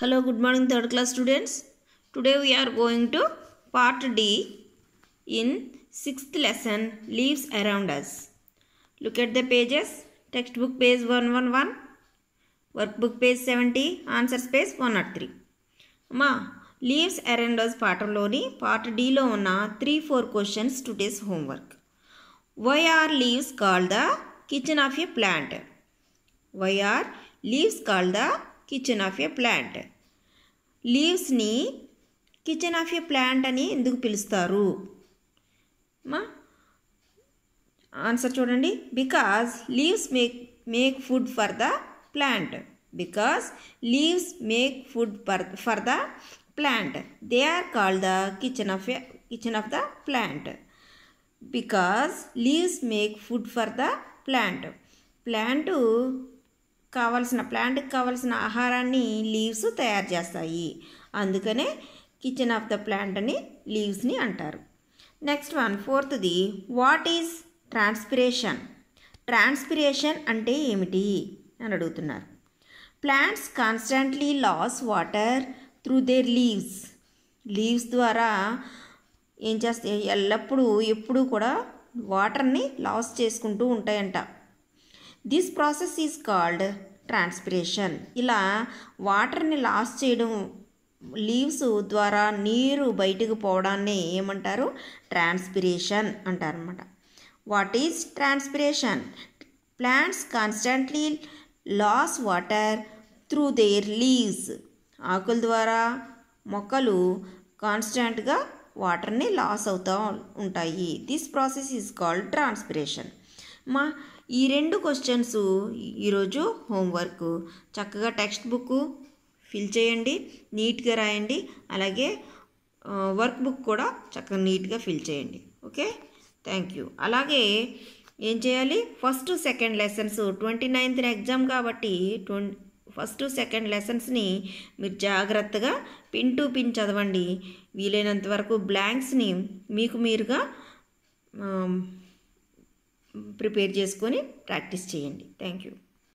Hello, good morning third class students. Today we are going to part D in sixth lesson leaves around us. Look at the pages. Textbook page 111. Workbook page 70. Answers page 103. Ma, leaves around us part One alone. Part D lo 3-4 questions today's homework. Why are leaves called the kitchen of a plant? Why are leaves called the kitchen of a plant లీవ్స్ని kitchen of a plant అని ఎందుకు పిలుస్తారు మా answer చూడండి because leaves make make food for the plant because leaves make food for for the plant they are called the kitchen of kitchen of the plant because leaves make food for the plant plant కావలసిన ప్లాంట్కి కావలసిన ఆహారాన్ని leaves తయారు చేస్తాయి అందుకనే kitchen of the plant అని లీవ్స్ని అంటారు నెక్స్ట్ వన్ ఫోర్త్ది వాట్ ఈజ్ ట్రాన్స్పిరేషన్ ట్రాన్స్పిరేషన్ అంటే ఏమిటి అని అడుగుతున్నారు plants constantly loss water through their leaves leaves ద్వారా ఏం చేస్తే ఎల్లప్పుడూ ఎప్పుడూ కూడా వాటర్ని లాస్ చేసుకుంటూ ఉంటాయంట this process is called transpiration ఇలా వాటర్ని లాస్ చేయడం లీవ్స్ ద్వారా నీరు బయటకు పోవడాన్ని ఏమంటారు ట్రాన్స్పిరేషన్ అంటారు అనమాట what is transpiration plants constantly loss water through their leaves ఆకుల ద్వారా మొక్కలు కాన్స్టెంట్గా వాటర్ని లాస్ అవుతూ ఉంటాయి this process is called transpiration మా ఈ రెండు క్వశ్చన్స్ ఈరోజు హోంవర్క్ చక్కగా టెక్స్ట్ బుక్ ఫిల్ చేయండి నీట్గా రాయండి అలాగే వర్క్ బుక్ కూడా చక్కగా నీట్గా ఫిల్ చేయండి ఓకే థ్యాంక్ యూ అలాగే ఏం చేయాలి ఫస్ట్ సెకండ్ లెసన్స్ ట్వంటీ నైన్త్న ఎగ్జామ్ కాబట్టి ట్వంటీ ఫస్ట్ సెకండ్ లెసన్స్ని మీరు జాగ్రత్తగా పిన్ టు పిన్ చదవండి వీలైనంత వరకు బ్లాంక్స్ని మీకు మీరుగా ప్రిపేర్ చేసుకొని ప్రాక్టీస్ చేయండి థ్యాంక్ యూ